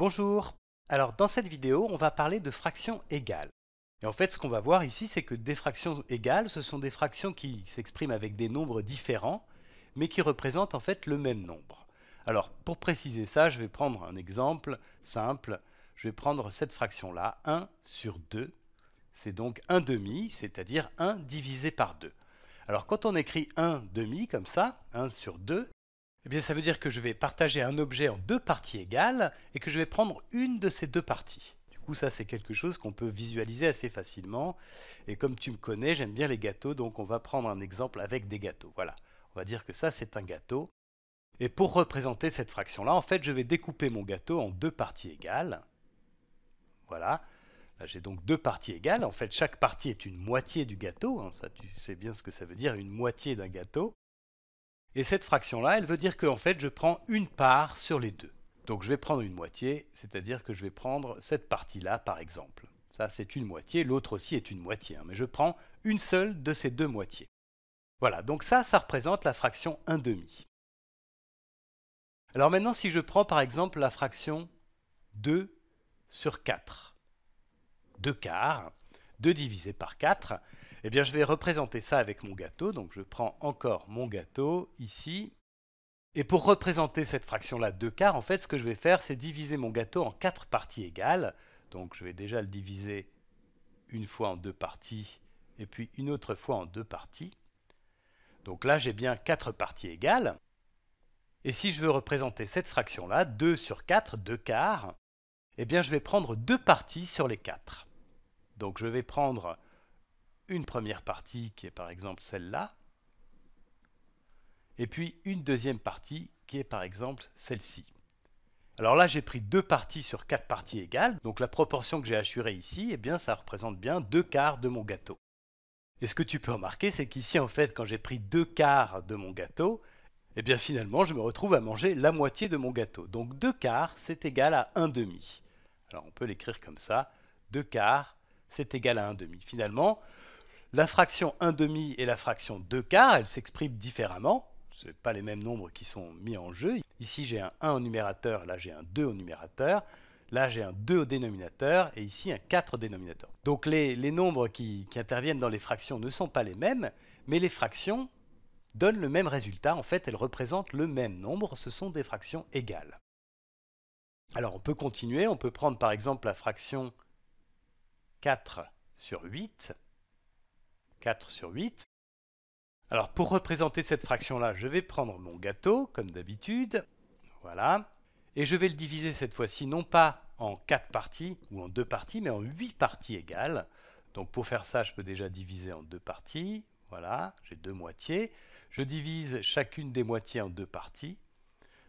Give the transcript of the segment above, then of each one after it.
Bonjour Alors dans cette vidéo, on va parler de fractions égales. Et en fait, ce qu'on va voir ici, c'est que des fractions égales, ce sont des fractions qui s'expriment avec des nombres différents, mais qui représentent en fait le même nombre. Alors, pour préciser ça, je vais prendre un exemple simple. Je vais prendre cette fraction-là, 1 sur 2. C'est donc 1 demi, c'est-à-dire 1 divisé par 2. Alors, quand on écrit 1 demi comme ça, 1 sur 2, eh bien, ça veut dire que je vais partager un objet en deux parties égales et que je vais prendre une de ces deux parties. Du coup, ça, c'est quelque chose qu'on peut visualiser assez facilement. Et comme tu me connais, j'aime bien les gâteaux, donc on va prendre un exemple avec des gâteaux. Voilà, on va dire que ça, c'est un gâteau. Et pour représenter cette fraction-là, en fait, je vais découper mon gâteau en deux parties égales. Voilà. Là, j'ai donc deux parties égales. En fait, chaque partie est une moitié du gâteau. Hein. Ça, tu sais bien ce que ça veut dire, une moitié d'un gâteau. Et cette fraction-là, elle veut dire qu'en fait, je prends une part sur les deux. Donc je vais prendre une moitié, c'est-à-dire que je vais prendre cette partie-là, par exemple. Ça, c'est une moitié, l'autre aussi est une moitié, hein, mais je prends une seule de ces deux moitiés. Voilà, donc ça, ça représente la fraction 1 demi. Alors maintenant, si je prends par exemple la fraction 2 sur 4, 2 quarts, 2 divisé par 4, eh bien, je vais représenter ça avec mon gâteau. Donc, je prends encore mon gâteau ici. Et pour représenter cette fraction-là, deux quarts, en fait, ce que je vais faire, c'est diviser mon gâteau en quatre parties égales. Donc, je vais déjà le diviser une fois en deux parties, et puis une autre fois en deux parties. Donc là, j'ai bien quatre parties égales. Et si je veux représenter cette fraction-là, 2 sur 4, 2 quarts, eh bien, je vais prendre deux parties sur les 4. Donc, je vais prendre une première partie qui est par exemple celle-là, et puis une deuxième partie qui est par exemple celle-ci. Alors là, j'ai pris deux parties sur quatre parties égales, donc la proportion que j'ai assurée ici, et eh bien, ça représente bien deux quarts de mon gâteau. Et ce que tu peux remarquer, c'est qu'ici, en fait, quand j'ai pris deux quarts de mon gâteau, et eh bien finalement, je me retrouve à manger la moitié de mon gâteau. Donc deux quarts, c'est égal à un demi. Alors on peut l'écrire comme ça, deux quarts, c'est égal à un demi. Finalement, la fraction 1 demi et la fraction 2 quarts, elles s'expriment différemment. Ce ne sont pas les mêmes nombres qui sont mis en jeu. Ici, j'ai un 1 au numérateur, là j'ai un 2 au numérateur. Là, j'ai un 2 au dénominateur et ici un 4 au dénominateur. Donc les, nombres qui interviennent dans les fractions ne sont pas les mêmes, mais les fractions donnent le même résultat. En fait, elles représentent le même nombre. Ce sont des fractions égales. Alors on peut continuer. On peut prendre par exemple la fraction 4 sur 8 4 sur 8. Alors pour représenter cette fraction-là, je vais prendre mon gâteau, comme d'habitude. Voilà. Et je vais le diviser cette fois-ci non pas en 4 parties ou en 2 parties, mais en 8 parties égales. Donc pour faire ça, je peux déjà diviser en deux parties. Voilà, j'ai deux moitiés. Je divise chacune des moitiés en deux parties.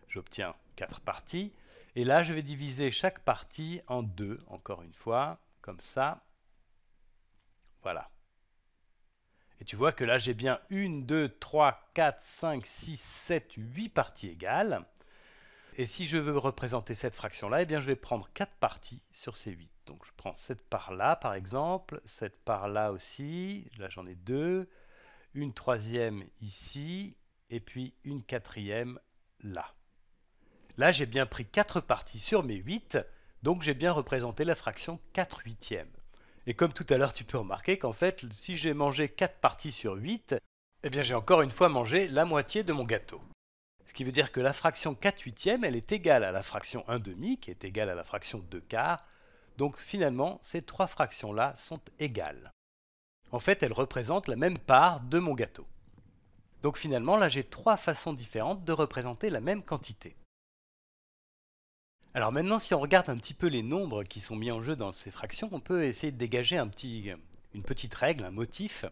J'obtiens 4 parties. Et là, je vais diviser chaque partie en deux, encore une fois, comme ça. Voilà. Et tu vois que là, j'ai bien 1, 2, 3, 4, 5, 6, 7, 8 parties égales. Et si je veux représenter cette fraction-là, eh bien je vais prendre 4 parties sur ces 8. Donc je prends cette part-là, par exemple, cette part-là aussi, là j'en ai deux, une troisième ici, et puis une quatrième là. Là, j'ai bien pris 4 parties sur mes 8, donc j'ai bien représenté la fraction 4 huitièmes. Et comme tout à l'heure, tu peux remarquer qu'en fait, si j'ai mangé 4 parties sur 8, eh bien j'ai encore une fois mangé la moitié de mon gâteau. Ce qui veut dire que la fraction 4 huitièmes, elle est égale à la fraction 1 demi, qui est égale à la fraction 2 quarts. Donc finalement, ces trois fractions-là sont égales. En fait, elles représentent la même part de mon gâteau. Donc finalement, là, j'ai trois façons différentes de représenter la même quantité. Alors maintenant, si on regarde un petit peu les nombres qui sont mis en jeu dans ces fractions, on peut essayer de dégager une petite règle, un motif.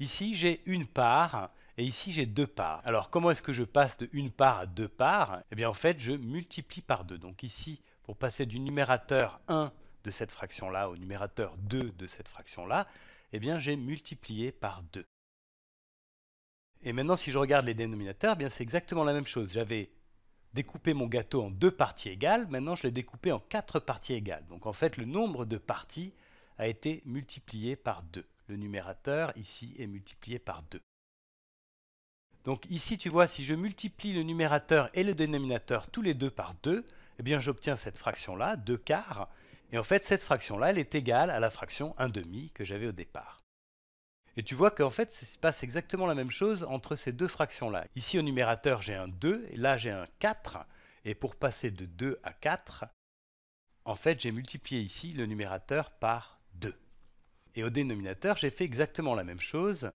Ici, j'ai une part et ici, j'ai deux parts. Alors comment est-ce que je passe de une part à deux parts Eh bien en fait, je multiplie par deux. Donc ici, pour passer du numérateur 1 de cette fraction-là au numérateur 2 de cette fraction-là, eh bien j'ai multiplié par deux. Et maintenant, si je regarde les dénominateurs, eh bien c'est exactement la même chose. J'avais Découper mon gâteau en deux parties égales, maintenant je l'ai découpé en quatre parties égales. Donc en fait, le nombre de parties a été multiplié par 2. Le numérateur ici est multiplié par 2. Donc ici, tu vois, si je multiplie le numérateur et le dénominateur tous les deux par 2, eh bien j'obtiens cette fraction-là, 2 quarts. Et en fait, cette fraction-là, elle est égale à la fraction 1 demi que j'avais au départ. Et tu vois qu'en fait, ça se passe exactement la même chose entre ces deux fractions-là. Ici, au numérateur, j'ai un 2, et là, j'ai un 4. Et pour passer de 2 à 4, en fait, j'ai multiplié ici le numérateur par 2. Et au dénominateur, j'ai fait exactement la même chose.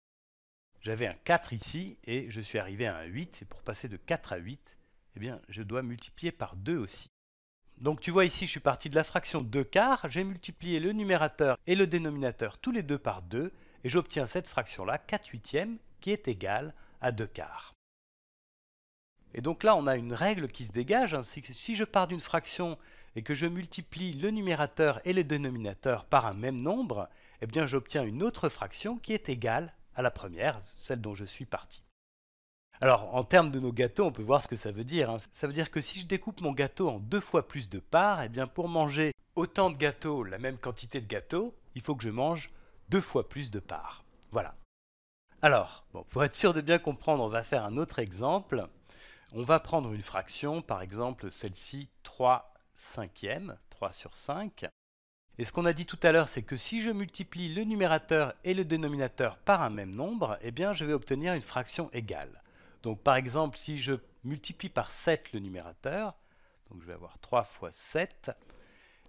J'avais un 4 ici, et je suis arrivé à un 8. Et pour passer de 4 à 8, eh bien, je dois multiplier par 2 aussi. Donc tu vois ici, je suis parti de la fraction 2 quarts, j'ai multiplié le numérateur et le dénominateur tous les deux par 2, et j'obtiens cette fraction-là, 4 huitièmes, qui est égale à 2 quarts. Et donc là, on a une règle qui se dégage, hein. si je pars d'une fraction et que je multiplie le numérateur et le dénominateur par un même nombre, eh bien j'obtiens une autre fraction qui est égale à la première, celle dont je suis parti. Alors, en termes de nos gâteaux, on peut voir ce que ça veut dire. Hein. Ça veut dire que si je découpe mon gâteau en deux fois plus de parts, eh bien pour manger autant de gâteaux, la même quantité de gâteaux, il faut que je mange deux fois plus de parts. Voilà. Alors, bon, pour être sûr de bien comprendre, on va faire un autre exemple. On va prendre une fraction, par exemple celle-ci 3 cinquièmes, 3 sur 5. Et ce qu'on a dit tout à l'heure, c'est que si je multiplie le numérateur et le dénominateur par un même nombre, eh bien je vais obtenir une fraction égale. Donc par exemple, si je multiplie par 7 le numérateur, donc je vais avoir 3 fois 7,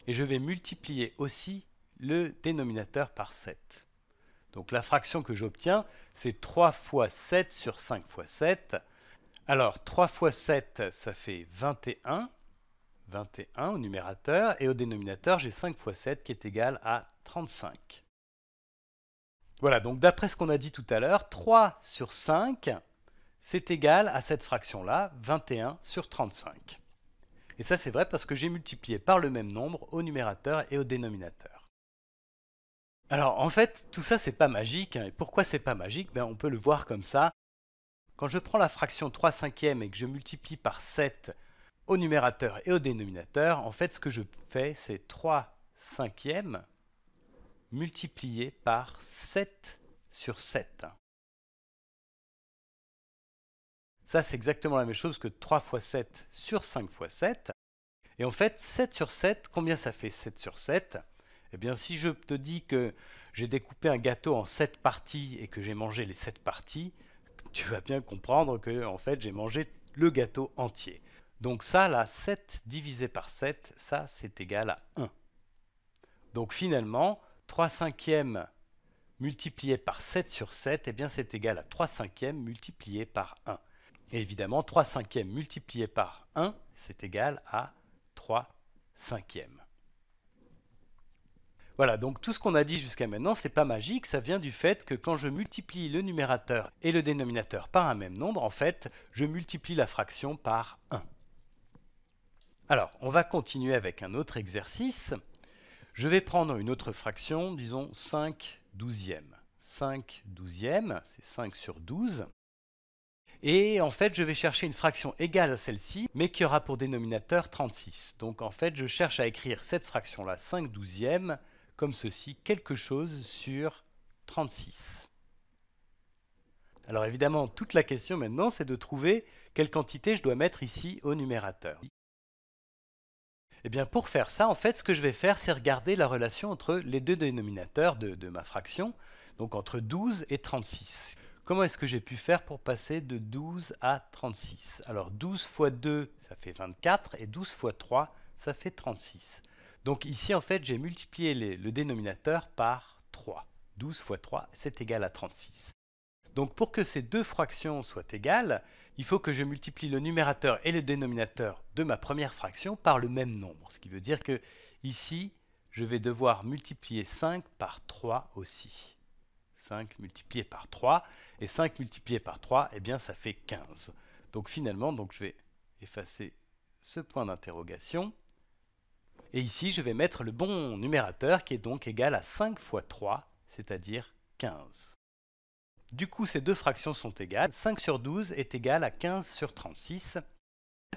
et je vais multiplier aussi le dénominateur par 7. Donc la fraction que j'obtiens, c'est 3 fois 7 sur 5 fois 7. Alors 3 fois 7, ça fait 21. 21 au numérateur, et au dénominateur, j'ai 5 fois 7 qui est égal à 35. Voilà, donc d'après ce qu'on a dit tout à l'heure, 3 sur 5, c'est égal à cette fraction-là, 21 sur 35. Et ça c'est vrai parce que j'ai multiplié par le même nombre au numérateur et au dénominateur. Alors en fait, tout ça c'est pas magique. Hein. Et pourquoi c'est pas magique ben, On peut le voir comme ça. Quand je prends la fraction 3 cinquièmes et que je multiplie par 7 au numérateur et au dénominateur, en fait ce que je fais c'est 3 cinquièmes multiplié par 7 sur 7. Ça c'est exactement la même chose que 3 fois 7 sur 5 fois 7. Et en fait 7 sur 7, combien ça fait 7 sur 7 eh bien, si je te dis que j'ai découpé un gâteau en 7 parties et que j'ai mangé les sept parties, tu vas bien comprendre que en fait j'ai mangé le gâteau entier. Donc ça là, 7 divisé par 7, ça c'est égal à 1. Donc finalement, 3 cinquièmes multiplié par 7 sur 7, eh bien c'est égal à 3 cinquièmes multiplié par 1. Et évidemment, 3 cinquièmes multiplié par 1, c'est égal à 3 cinquièmes. Voilà, donc tout ce qu'on a dit jusqu'à maintenant, c'est pas magique, ça vient du fait que quand je multiplie le numérateur et le dénominateur par un même nombre, en fait, je multiplie la fraction par 1. Alors, on va continuer avec un autre exercice. Je vais prendre une autre fraction, disons 5 douzièmes. 5 douzièmes, c'est 5 sur 12. Et en fait, je vais chercher une fraction égale à celle-ci, mais qui aura pour dénominateur 36. Donc en fait, je cherche à écrire cette fraction-là, 5 douzièmes, comme ceci, quelque chose sur 36. Alors évidemment, toute la question maintenant, c'est de trouver quelle quantité je dois mettre ici au numérateur. Eh bien, pour faire ça, en fait, ce que je vais faire, c'est regarder la relation entre les deux dénominateurs de, de, ma fraction, donc entre 12 et 36. Comment est-ce que j'ai pu faire pour passer de 12 à 36 Alors 12 fois 2, ça fait 24, et 12 fois 3, ça fait 36. Donc ici, en fait, j'ai multiplié le dénominateur par 3. 12 fois 3, c'est égal à 36. Donc pour que ces deux fractions soient égales, il faut que je multiplie le numérateur et le dénominateur de ma première fraction par le même nombre. Ce qui veut dire que ici, je vais devoir multiplier 5 par 3 aussi. 5 multiplié par 3, et 5 multiplié par 3, eh bien ça fait 15. Donc finalement, donc je vais effacer ce point d'interrogation. Et ici, je vais mettre le bon numérateur qui est donc égal à 5 fois 3, c'est-à-dire 15. Du coup, ces deux fractions sont égales. 5 sur 12 est égal à 15 sur 36,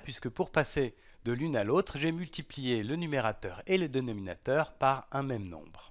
puisque pour passer de l'une à l'autre, j'ai multiplié le numérateur et le dénominateur par un même nombre.